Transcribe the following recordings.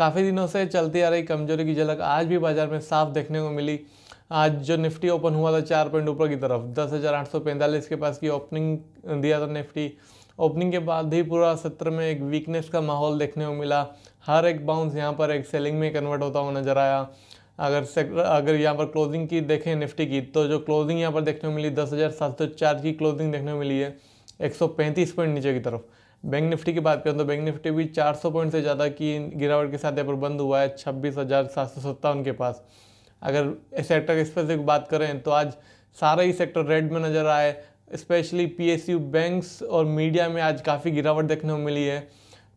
काफ़ी दिनों से चलती आ रही कमजोरी की झलक आज भी बाजार में साफ देखने को मिली आज जो निफ्टी ओपन हुआ था चार पॉइंट ऊपर की तरफ दस हज़ार आठ सौ पैंतालीस के पास की ओपनिंग दिया था निफ्टी ओपनिंग के बाद ही पूरा सत्र में एक वीकनेस का माहौल देखने को मिला हर एक बाउंस यहाँ पर एक सेलिंग में कन्वर्ट होता हुआ नजर आया अगर सेक्टर अगर यहाँ पर क्लोजिंग की देखें निफ्टी की तो जो क्लोजिंग यहाँ पर देखने को मिली दस हज़ार सात सौ चार की क्लोजिंग देखने को मिली है एक सौ पैंतीस पॉइंट नीचे की तरफ बैंक निफ्टी की बात करें तो बैंक निफ्टी भी 400 पॉइंट से ज़्यादा की गिरावट के साथ यहाँ पर बंद हुआ है छब्बीस हज़ार सात सौ सत्तावन के पास अगर सेक्टर स्पेसिफिक बात करें तो आज सारा ही सेक्टर रेड में नज़र आए specially P S U banks और मीडिया में आज काफ़ी गिरावट देखने को मिली है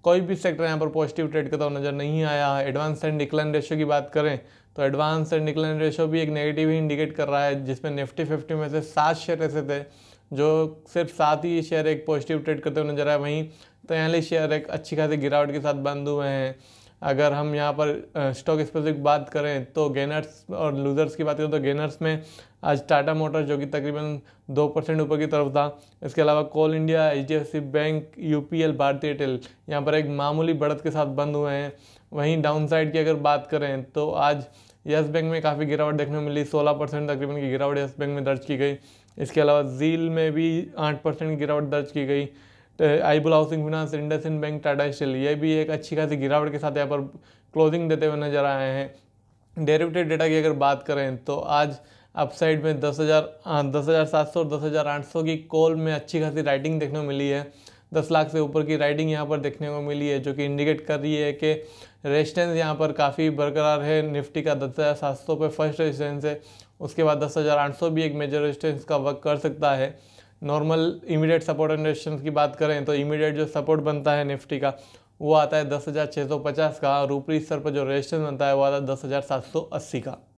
कोई भी सेक्टर यहाँ पर पॉजिटिव ट्रेड करता हुआ नजर नहीं आया एडवांस एंड डिक्लाइन रेशो की बात करें तो एडवांस एंड डिक्लाइन रेशो भी एक नेगेटिव ही इंडिकेट कर रहा है जिसमें निफ्टी फिफ्टी में से सात शेयर ऐसे थे जो सिर्फ सात ही शेयर एक पॉजिटिव ट्रेड करते हुए नजर आए वहीं तयाली शेयर एक अच्छी खासी गिरावट के साथ बंद हुए हैं अगर हम यहाँ पर स्टॉक स्पेसिफिक बात करें तो गेनर्स और लूजर्स की बात करें तो गेनर्स में आज टाटा मोटर जो कि तकरीबन दो परसेंट ऊपर की तरफ था इसके अलावा कोल इंडिया एच बैंक यू भारतीय एयरटेल यहाँ पर एक मामूली बढ़त के साथ बंद हुए हैं वहीं डाउन साइड की अगर बात करें तो आज येस बैंक में काफ़ी गिरावट देखने को मिली सोलह परसेंट तकरीबन की गिरावट येस बैंक में दर्ज की गई इसके अलावा जील में भी आठ परसेंट गिरावट दर्ज की गई bull housing finance IndusInd bank Tata steel ये भी एक अच्छी खासी गिरावट के साथ यहाँ पर क्लोजिंग देते हुए नजर आए हैं डेरिवेटिव डेटा की अगर बात करें तो आज अपसाइड में दस हज़ार हाँ, दस हज़ार सात सौ और दस हज़ार आठ सौ की कॉल में अच्छी खासी राइटिंग देखने को मिली है दस लाख से ऊपर की राइडिंग यहाँ पर देखने को मिली है जो कि इंडिकेट कर रही है कि रेजिस्टेंस यहाँ पर काफ़ी बरकरार है निफ्टी का दस हज़ार सात सौ पर फर्स्ट रेजिस्टेंस है उसके बाद दस हज़ार आठ सौ भी एक मेजर रेजिस्टेंस का वर्क कर सकता है normal immediate support and resistance की बात करें तो इमीडिएट जो सपोर्ट बनता है निफ्टी का वो आता है दस हज़ार छः सौ पचास का और ऊपरी स्तर पर जो रेजिस्टेंस बनता है वो आता है दस हज़ार सात सौ अस्सी का